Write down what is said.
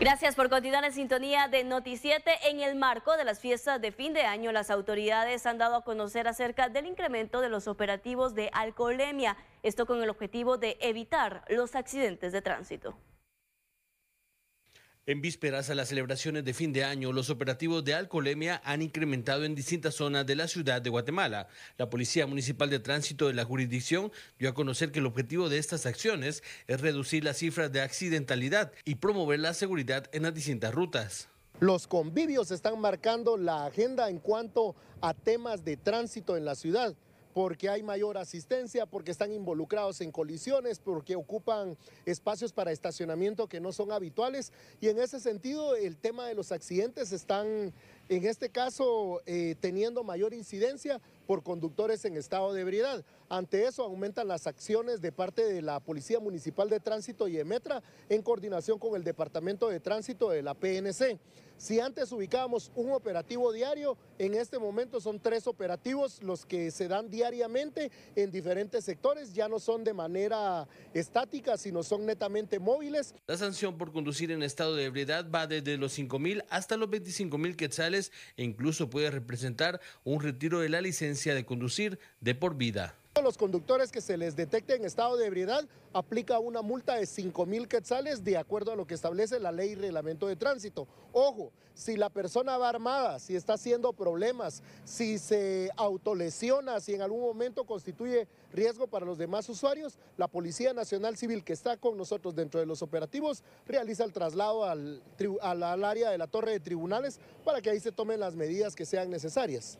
Gracias por continuar en sintonía de Noticiete. En el marco de las fiestas de fin de año, las autoridades han dado a conocer acerca del incremento de los operativos de alcoholemia, esto con el objetivo de evitar los accidentes de tránsito. En vísperas a las celebraciones de fin de año, los operativos de alcoholemia han incrementado en distintas zonas de la ciudad de Guatemala. La Policía Municipal de Tránsito de la jurisdicción dio a conocer que el objetivo de estas acciones es reducir las cifras de accidentalidad y promover la seguridad en las distintas rutas. Los convivios están marcando la agenda en cuanto a temas de tránsito en la ciudad porque hay mayor asistencia, porque están involucrados en colisiones, porque ocupan espacios para estacionamiento que no son habituales. Y en ese sentido, el tema de los accidentes están, en este caso, eh, teniendo mayor incidencia por conductores en estado de ebriedad. Ante eso aumentan las acciones de parte de la Policía Municipal de Tránsito y Emetra en coordinación con el Departamento de Tránsito de la PNC. Si antes ubicábamos un operativo diario, en este momento son tres operativos los que se dan diariamente en diferentes sectores, ya no son de manera estática, sino son netamente móviles. La sanción por conducir en estado de ebriedad va desde los 5 mil hasta los 25 mil quetzales e incluso puede representar un retiro de la licencia de conducir de por vida. A los conductores que se les detecte en estado de ebriedad aplica una multa de 5 mil quetzales de acuerdo a lo que establece la ley y reglamento de tránsito. Ojo, si la persona va armada, si está haciendo problemas, si se autolesiona, si en algún momento constituye riesgo para los demás usuarios, la Policía Nacional Civil que está con nosotros dentro de los operativos realiza el traslado al área de la torre de tribunales para que ahí se tomen las medidas que sean necesarias.